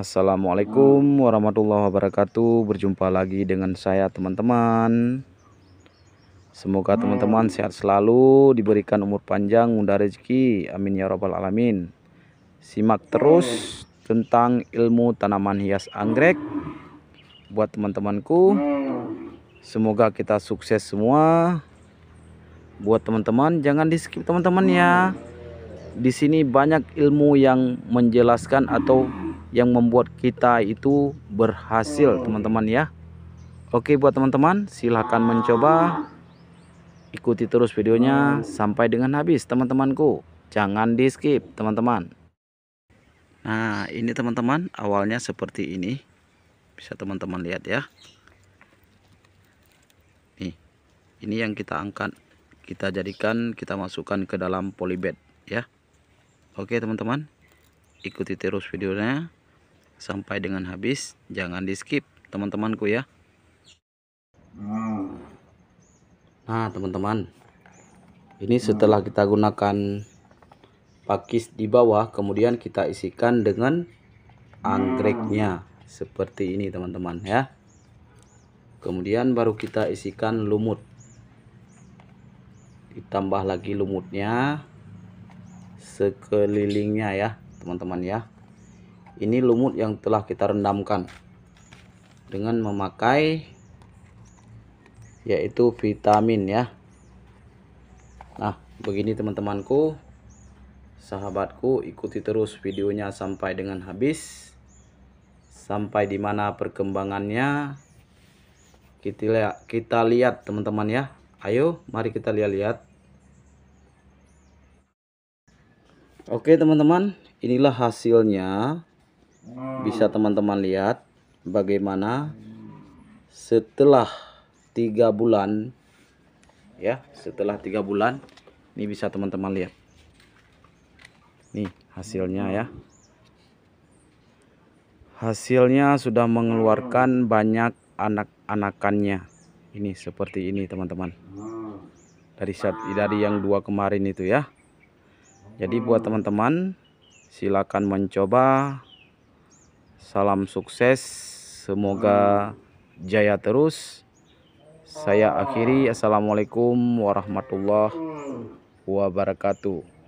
Assalamualaikum warahmatullahi wabarakatuh Berjumpa lagi dengan saya teman-teman Semoga teman-teman sehat selalu Diberikan umur panjang, mudah rezeki Amin ya robbal alamin Simak terus tentang ilmu tanaman hias anggrek Buat teman-temanku Semoga kita sukses semua Buat teman-teman jangan di skip teman-teman ya di sini banyak ilmu yang menjelaskan atau yang membuat kita itu berhasil teman-teman ya Oke buat teman-teman silahkan mencoba ikuti terus videonya sampai dengan habis teman-temanku jangan di skip teman-teman Nah ini teman-teman awalnya seperti ini bisa teman-teman lihat ya nih ini yang kita angkat kita jadikan kita masukkan ke dalam polybag ya Oke teman-teman ikuti terus videonya sampai dengan habis jangan di skip teman-temanku ya nah teman-teman ini setelah kita gunakan pakis di bawah kemudian kita isikan dengan anggreknya seperti ini teman-teman ya kemudian baru kita isikan lumut ditambah lagi lumutnya sekelilingnya ya teman-teman ya ini lumut yang telah kita rendamkan dengan memakai yaitu vitamin ya Nah begini teman-temanku sahabatku ikuti terus videonya sampai dengan habis sampai di mana perkembangannya kita lihat kita lihat teman-teman ya ayo mari kita lihat-lihat Oke teman-teman inilah hasilnya Hmm. bisa teman-teman lihat bagaimana setelah tiga bulan ya setelah tiga bulan ini bisa teman-teman lihat nih hasilnya ya hasilnya sudah mengeluarkan banyak anak-anakannya ini seperti ini teman-teman dari saat dari yang dua kemarin itu ya jadi buat teman-teman silakan mencoba salam sukses, semoga jaya terus. Saya akhiri, Assalamualaikum warahmatullahi wabarakatuh.